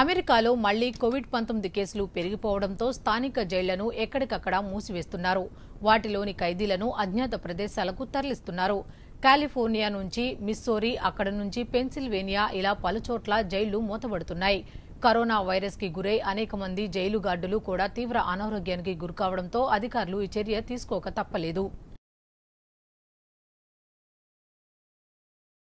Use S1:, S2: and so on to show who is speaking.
S1: అమెరికాలో మళ్లీ కోవిడ్ పంతొమ్మిది కేసులు పెరిగిపోవడంతో స్థానిక జైళ్లను ఎక్కడికక్కడ మూసివేస్తున్నారు వాటిలోని ఖైదీలను అజ్ఞాత ప్రదేశాలకు తరలిస్తున్నారు కాలిఫోర్నియా నుంచి మిస్సోరీ అక్కడ నుంచి పెన్సిల్వేనియా ఇలా పలుచోట్ల జైళ్లు మూతబడుతున్నాయి కరోనా వైరస్ కి గురై అనేక మంది జైలు గార్డులు కూడా తీవ్ర అనారోగ్యానికి గురికావడంతో అధికారులు ఈ చర్య తీసుకోక తప్పలేదు